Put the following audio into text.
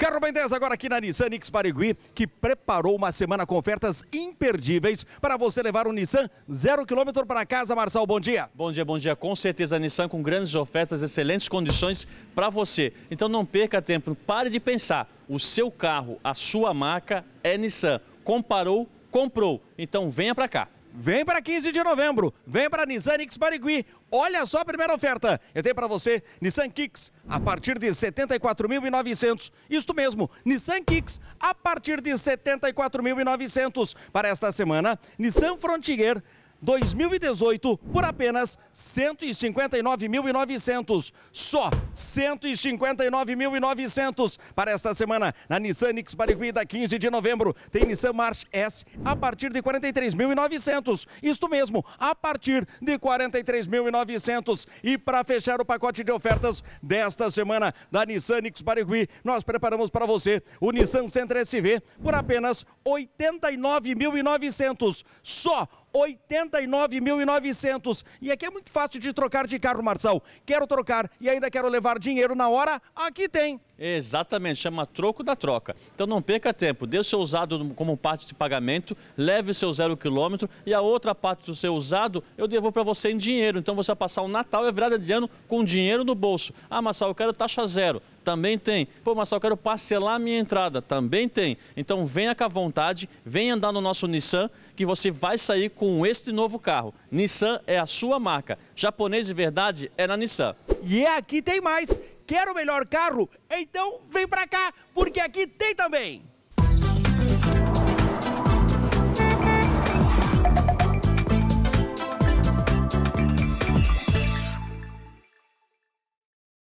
Carro Ben 10 agora aqui na Nissan Nix Barigui, que preparou uma semana com ofertas imperdíveis para você levar um Nissan zero quilômetro para casa. Marçal, bom dia. Bom dia, bom dia. Com certeza a Nissan com grandes ofertas, excelentes condições para você. Então não perca tempo, pare de pensar. O seu carro, a sua marca é Nissan. Comparou, comprou. Então venha para cá. Vem para 15 de novembro, vem para Nissan Kicks Barigui. Olha só a primeira oferta. Eu tenho para você Nissan Kicks a partir de 74.900. Isto mesmo, Nissan Kicks a partir de 74.900 para esta semana. Nissan Frontier 2018 por apenas 159.900. Só 159.900 para esta semana na Nissan X Barigui, 15 de novembro. Tem Nissan March S a partir de 43.900. Isto mesmo, a partir de 43.900. E para fechar o pacote de ofertas desta semana da Nissan x Barigui, nós preparamos para você o Nissan Sentra SV por apenas 89.900. Só 89.900. E aqui é muito fácil de trocar de carro, Marçal. Quero trocar e ainda quero levar dinheiro na hora? Aqui tem. Exatamente, chama troco da troca. Então não perca tempo, dê o seu usado como parte de pagamento, leve o seu zero quilômetro e a outra parte do seu usado eu devolvo para você em dinheiro. Então você vai passar o Natal e a virada de ano com dinheiro no bolso. Ah, Massal, eu quero taxa zero. Também tem. Pô, Massal, eu quero parcelar a minha entrada. Também tem. Então venha com a vontade, venha andar no nosso Nissan que você vai sair com este novo carro. Nissan é a sua marca. Japonês de verdade é na Nissan. E é aqui tem mais. Quer o melhor carro? Então vem pra cá, porque aqui tem também.